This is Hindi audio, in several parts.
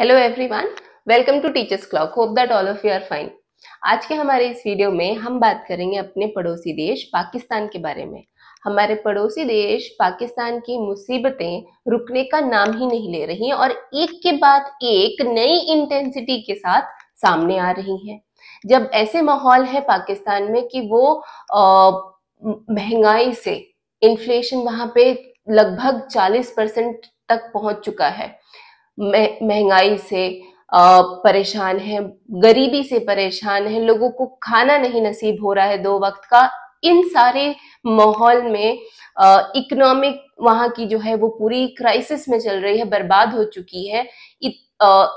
hello everyone welcome to Teachers Clock hope that all of you are fine आज के हमारे इस वीडियो में हम बात करेंगे अपने पड़ोसी देश पाकिस्तान के बारे में हमारे पड़ोसी देश पाकिस्तान की मुसीबतें रुकने का नाम ही नहीं ले रही और एक के बाद एक नई इंटेंसिटी के साथ सामने आ रही हैं जब ऐसे माहौल है पाकिस्तान में कि वो महंगाई से इन्फ्लेशन वहाँ पे लगभग 40 परसेंट तक पहुंच चुका है महंगाई से परेशान हैं गरीबी से परेशान हैं लोगों को खाना नहीं नसीब हो रहा है दो वक्त का इन सारे माहौल में इकोनॉमिक वहाँ की जो है वो पूरी क्राइसिस में चल रही है बर्बाद हो चुकी है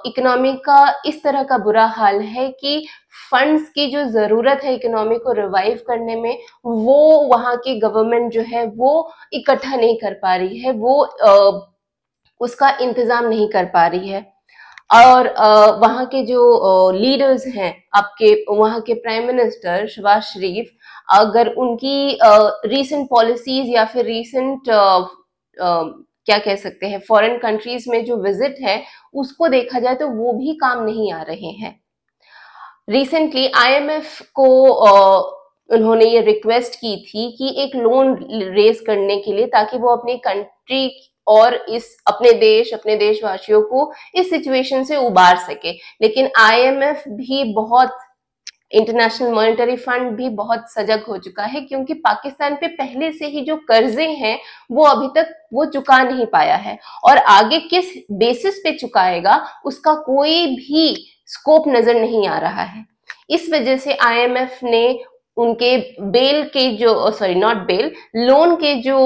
इकोनॉमी का इस तरह का बुरा हाल है कि फंड्स की जो ज़रूरत है इकोनॉमी को रिवाइव करने में वो वहाँ की गवर्नमेंट जो है वो इकट्ठा नहीं कर पा रही है वो उसका इंतज़ाम नहीं कर पा रही है और वहाँ के जो लीडर्स हैं आपके वहाँ के प्राइम मिनिस्टर शबाज शरीफ अगर उनकी रीसेंट पॉलिसीज या फिर रीसेंट क्या कह सकते हैं फॉरेन कंट्रीज में जो विजिट है उसको देखा जाए तो वो भी काम नहीं आ रहे हैं रिसेंटली आईएमएफ को उन्होंने ये रिक्वेस्ट की थी कि एक लोन रेज करने के लिए ताकि वो अपनी कंट्री और इस अपने देश अपने देशवासियों को इस सिचुएशन से उबार सके लेकिन आईएमएफ भी बहुत इंटरनेशनल मॉनेटरी फंड भी बहुत सजग हो चुका है क्योंकि पाकिस्तान पे पहले से ही जो कर्जे हैं वो अभी तक वो चुका नहीं पाया है और आगे किस बेसिस पे चुकाएगा उसका कोई भी स्कोप नजर नहीं आ रहा है इस वजह से आईएमएफ ने उनके बेल के जो सॉरी नॉट बेल लोन के जो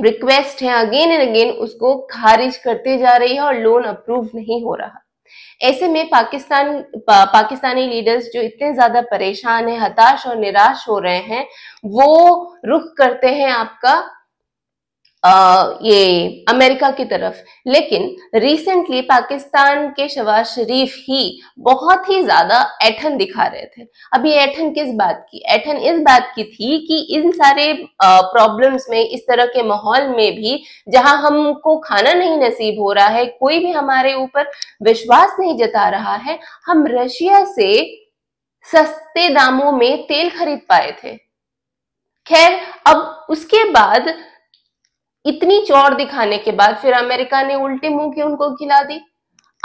रिक्वेस्ट है अगेन एंड अगेन उसको खारिज करते जा रही है और लोन अप्रूव नहीं हो रहा ऐसे में पाकिस्तान पा, पाकिस्तानी लीडर्स जो इतने ज्यादा परेशान है हताश और निराश हो रहे हैं वो रुख करते हैं आपका ये अमेरिका की तरफ लेकिन रिसेंटली पाकिस्तान के शवाज शरीफ ही बहुत ही ज्यादा ऐठन दिखा रहे थे अब ये ऐठन किस बात की ऐठन इस बात की थी कि इन सारे प्रॉब्लम्स में इस तरह के माहौल में भी जहां हमको खाना नहीं नसीब हो रहा है कोई भी हमारे ऊपर विश्वास नहीं जता रहा है हम रशिया से सस्ते दामों में तेल खरीद पाए थे खैर अब उसके बाद इतनी चौड़ दिखाने के बाद फिर अमेरिका ने उल्टे मुंह की उनको खिला दी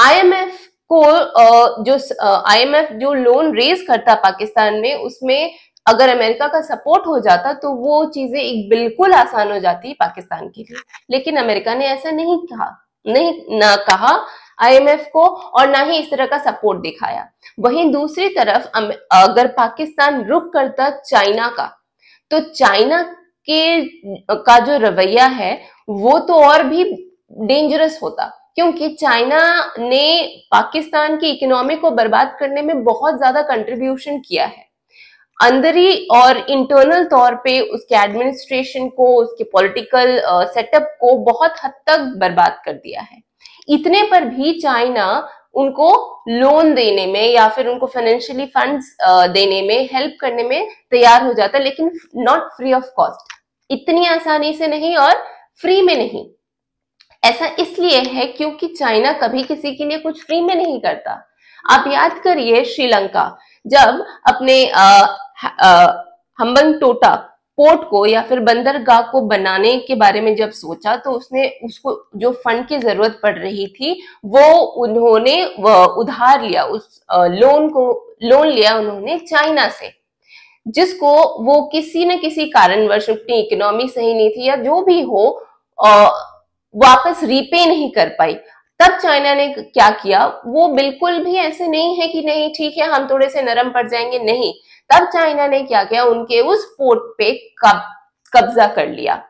आईएमएफ को जो आईएमएफ जो लोन रेज करता पाकिस्तान में उसमें अगर अमेरिका का सपोर्ट हो जाता तो वो चीजें एक बिल्कुल आसान हो जाती पाकिस्तान के लिए लेकिन अमेरिका ने ऐसा नहीं कहा नहीं ना कहा आईएमएफ को और ना ही इस तरह का सपोर्ट दिखाया वहीं दूसरी तरफ अगर पाकिस्तान रुक करता चाइना का तो चाइना के का जो रवैया है वो तो और भी डेंजरस होता क्योंकि चाइना ने पाकिस्तान की इकोनॉमी को बर्बाद करने में बहुत ज्यादा कंट्रीब्यूशन किया है अंदरी और इंटरनल तौर पे उसके एडमिनिस्ट्रेशन को उसके पॉलिटिकल सेटअप को बहुत हद तक बर्बाद कर दिया है इतने पर भी चाइना उनको लोन देने में या फिर उनको फाइनेंशियली फंड्स देने में हेल्प करने में तैयार हो जाता है लेकिन नॉट फ्री ऑफ कॉस्ट इतनी आसानी से नहीं और फ्री में नहीं ऐसा इसलिए है क्योंकि चाइना कभी किसी के लिए कुछ फ्री में नहीं करता आप याद करिए श्रीलंका जब अपने हम्बन हम्बंग टोटा पोर्ट को या फिर बंदरगाह को बनाने के बारे में जब सोचा तो उसने उसको जो फंड की जरूरत पड़ रही थी वो उन्होंने उधार लिया उस लोन को लोन लिया उन्होंने चाइना से जिसको वो किसी न किसी कारणवश अपनी इकोनॉमी सही नहीं थी या जो भी हो वापस रीपे नहीं कर पाई तब चाइना ने क्या किया वो बिल्कुल भी ऐसे नहीं है कि नहीं ठीक है हम थोड़े से नरम पड़ जाएंगे नहीं तब चाइना ने क्या किया उनके उस पोर्ट पे कब कब्जा कर लिया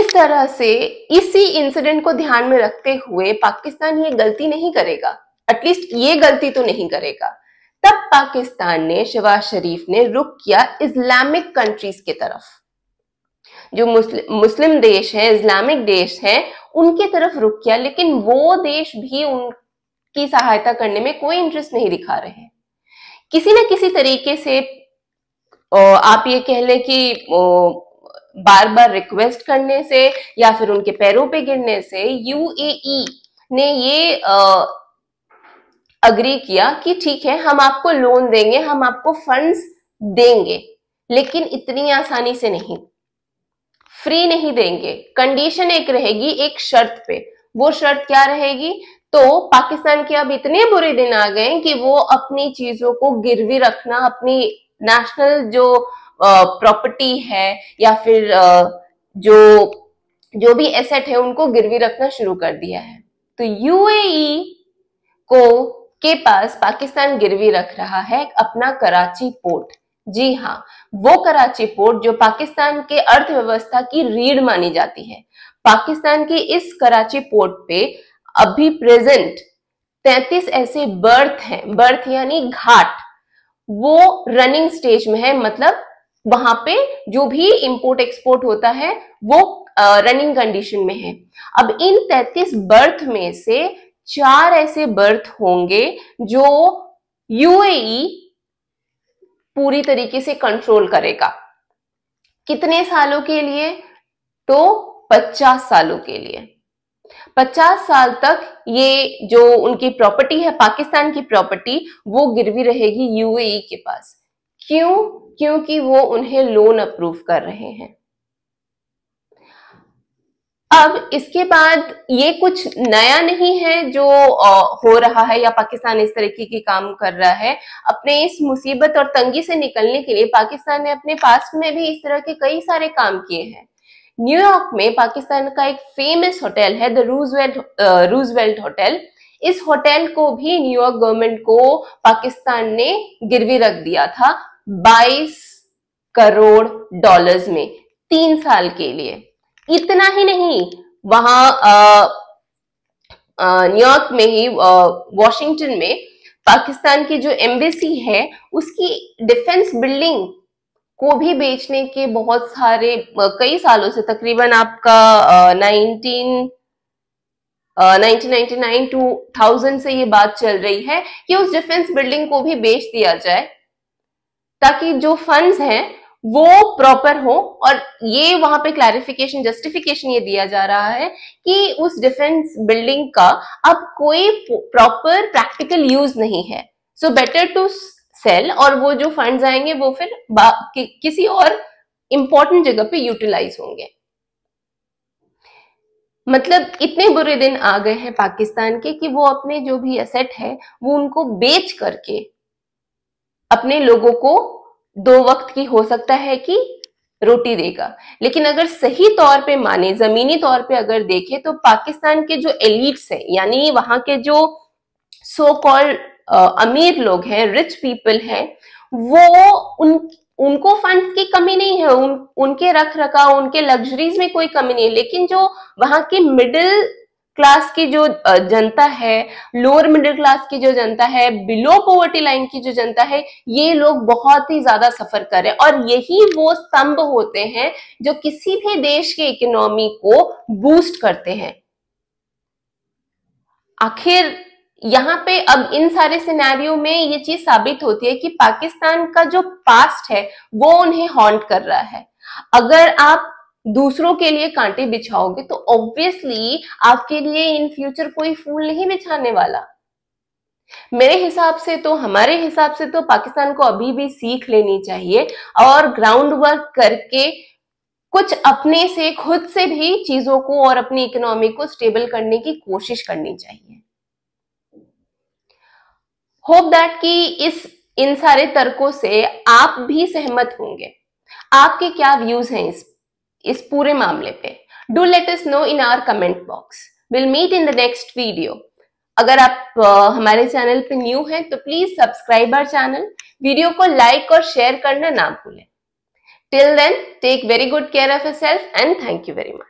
इस तरह से इसी इंसिडेंट को ध्यान में रखते हुए पाकिस्तान ये गलती नहीं करेगा एटलीस्ट ये गलती तो नहीं करेगा तब पाकिस्तान ने शबाज शरीफ ने रुख किया इस्लामिक कंट्रीज की तरफ जो मुस्लिम मुस्लिम देश हैं इस्लामिक देश हैं उनकी तरफ रुख किया लेकिन वो देश भी उनकी सहायता करने में कोई इंटरेस्ट नहीं दिखा रहे हैं किसी ना किसी तरीके से आप ये कह लें कि बार बार रिक्वेस्ट करने से या फिर उनके पैरों पे गिरने से यूएई e ने ये अग्री किया कि ठीक है हम आपको लोन देंगे हम आपको फंड्स देंगे लेकिन इतनी आसानी से नहीं फ्री नहीं देंगे कंडीशन एक रहेगी एक शर्त पे वो शर्त क्या रहेगी तो पाकिस्तान के अब इतने बुरे दिन आ गए कि वो अपनी चीजों को गिरवी रखना अपनी नेशनल जो प्रॉपर्टी है या फिर आ, जो जो भी एसेट है उनको गिरवी रखना शुरू कर दिया है तो यूएई e को के पास पाकिस्तान गिरवी रख रहा है अपना कराची पोर्ट जी हाँ वो कराची पोर्ट जो पाकिस्तान के अर्थव्यवस्था की रीढ़ मानी जाती है पाकिस्तान के इस कराची पोर्ट पे अभी प्रेजेंट 33 ऐसे बर्थ हैं बर्थ यानी घाट वो रनिंग स्टेज में है मतलब वहां पे जो भी इंपोर्ट एक्सपोर्ट होता है वो रनिंग कंडीशन में है अब इन 33 बर्थ में से चार ऐसे बर्थ होंगे जो यूएई e पूरी तरीके से कंट्रोल करेगा कितने सालों के लिए तो 50 सालों के लिए 50 साल तक ये जो उनकी प्रॉपर्टी है पाकिस्तान की प्रॉपर्टी वो गिरवी रहेगी यूएई e के पास क्यों क्योंकि वो उन्हें लोन अप्रूव कर रहे हैं अब इसके बाद ये कुछ नया नहीं है जो हो रहा है या पाकिस्तान इस तरीके के काम कर रहा है अपने इस मुसीबत और तंगी से निकलने के लिए पाकिस्तान ने अपने पास में भी इस तरह के कई सारे काम किए हैं न्यूयॉर्क में पाकिस्तान का एक फेमस होटल है द रूजवेल्ट रूजवेल्ट होटल इस होटल को भी न्यूयॉर्क गवर्नमेंट को पाकिस्तान ने गिरवी रख दिया था 22 करोड़ डॉलर्स में तीन साल के लिए इतना ही नहीं वहां न्यूयॉर्क में ही वॉशिंगटन में पाकिस्तान की जो एम्बेसी है उसकी डिफेंस बिल्डिंग को भी बेचने के बहुत सारे कई सालों से तकरीबन आपका नाइनटीन 1999 टू 2000 से ये बात चल रही है कि उस डिफेंस बिल्डिंग को भी बेच दिया जाए ताकि जो फंड्स हैं वो प्रॉपर हो और ये वहां पे क्लैरिफिकेशन जस्टिफिकेशन ये दिया जा रहा है कि उस डिफेंस बिल्डिंग का अब कोई प्रॉपर प्रैक्टिकल यूज नहीं है सो बेटर टू सेल और वो जो फंड्स आएंगे वो फिर कि, किसी और इंपॉर्टेंट जगह पे यूटिलाइज होंगे मतलब इतने बुरे दिन आ गए हैं पाकिस्तान के कि वो अपने जो भी असेट है वो उनको बेच करके अपने लोगों को दो वक्त की हो सकता है कि रोटी देगा लेकिन अगर सही तौर पे माने जमीनी तौर पे अगर देखें तो पाकिस्तान के जो एलिट्स हैं यानी वहां के जो सो कॉल अमीर लोग हैं रिच पीपल हैं वो उन उनको फंड की कमी नहीं है उन उनके रख रखाव उनके लग्जरीज में कोई कमी नहीं है लेकिन जो वहां के मिडिल क्लास की जो जनता है लोअर मिडिल क्लास की जो जनता है बिलो पॉवर्टी लाइन की जो जनता है ये लोग बहुत ही ज्यादा सफर कर रहे हैं और यही वो स्तंभ होते हैं जो किसी भी देश के इकोनॉमी को बूस्ट करते हैं आखिर यहाँ पे अब इन सारे सिनेरियो में ये चीज साबित होती है कि पाकिस्तान का जो पास्ट है वो उन्हें हॉन्ट कर रहा है अगर आप दूसरों के लिए कांटे बिछाओगे तो ऑब्वियसली आपके लिए इन फ्यूचर कोई फूल नहीं बिछाने वाला मेरे हिसाब से तो हमारे हिसाब से तो पाकिस्तान को अभी भी सीख लेनी चाहिए और ग्राउंड वर्क करके कुछ अपने से खुद से भी चीजों को और अपनी इकोनॉमी को स्टेबल करने की कोशिश करनी चाहिए होप दैट कि इस इन सारे तर्कों से आप भी सहमत होंगे आपके क्या व्यूज हैं इस इस पूरे मामले पे do let us know in our comment box will meet in the next video अगर आप हमारे चैनल पे न्यू हैं तो please subscribe our channel video को लाइक और शेयर करना ना भूलें till then take very good care of self and thank you very much